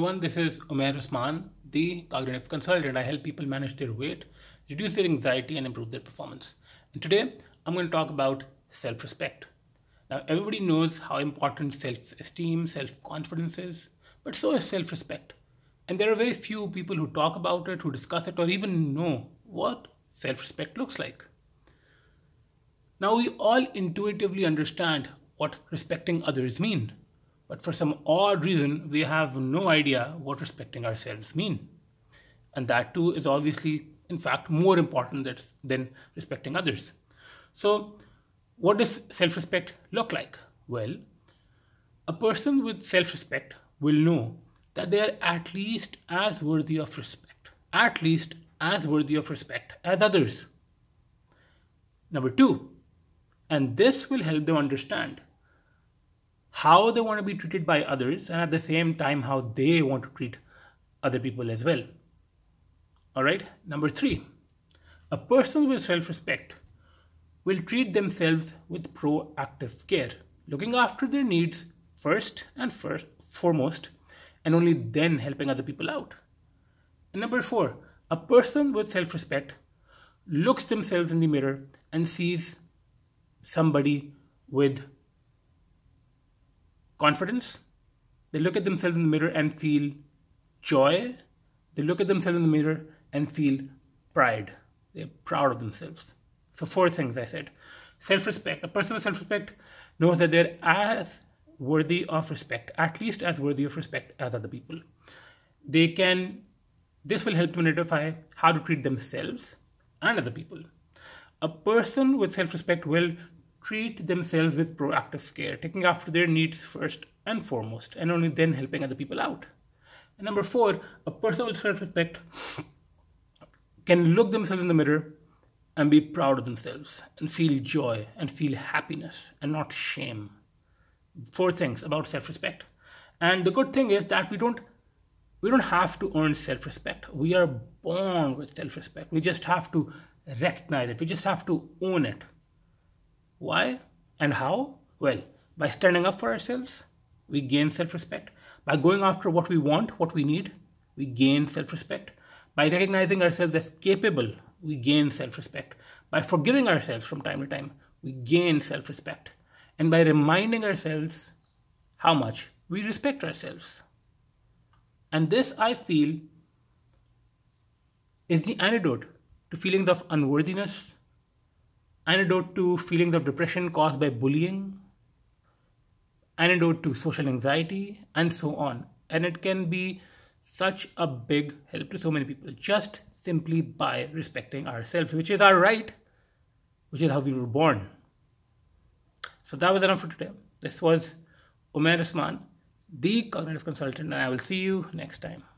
Everyone, this is Omer Usman, the cognitive consultant. I help people manage their weight, reduce their anxiety, and improve their performance. And today, I'm going to talk about self respect. Now, everybody knows how important self esteem, self confidence is, but so is self respect. And there are very few people who talk about it, who discuss it, or even know what self respect looks like. Now, we all intuitively understand what respecting others means but for some odd reason, we have no idea what respecting ourselves mean. And that too is obviously, in fact, more important than respecting others. So what does self-respect look like? Well, a person with self-respect will know that they are at least as worthy of respect, at least as worthy of respect as others. Number two, and this will help them understand how they want to be treated by others and at the same time how they want to treat other people as well. All right, number three, a person with self respect will treat themselves with proactive care, looking after their needs first and first foremost, and only then helping other people out. And number four, a person with self respect looks themselves in the mirror and sees somebody with confidence. They look at themselves in the mirror and feel joy. They look at themselves in the mirror and feel pride. They're proud of themselves. So, four things I said self respect. A person with self respect knows that they're as worthy of respect, at least as worthy of respect as other people. They can, this will help them identify how to treat themselves and other people. A person with self respect will treat themselves with proactive care, taking after their needs first and foremost, and only then helping other people out. And number four, a person with self respect can look themselves in the mirror and be proud of themselves and feel joy and feel happiness and not shame. Four things about self respect. And the good thing is that we don't we don't have to earn self respect. We are born with self respect. We just have to recognize it, we just have to own it. Why and how? Well, by standing up for ourselves, we gain self-respect. By going after what we want, what we need, we gain self-respect. By recognizing ourselves as capable, we gain self-respect. By forgiving ourselves from time to time, we gain self-respect. And by reminding ourselves how much we respect ourselves. And this, I feel, is the antidote to feelings of unworthiness, antidote to feelings of depression caused by bullying, antidote to social anxiety, and so on. And it can be such a big help to so many people just simply by respecting ourselves, which is our right, which is how we were born. So that was enough for today. This was Umair Usman, the cognitive consultant, and I will see you next time.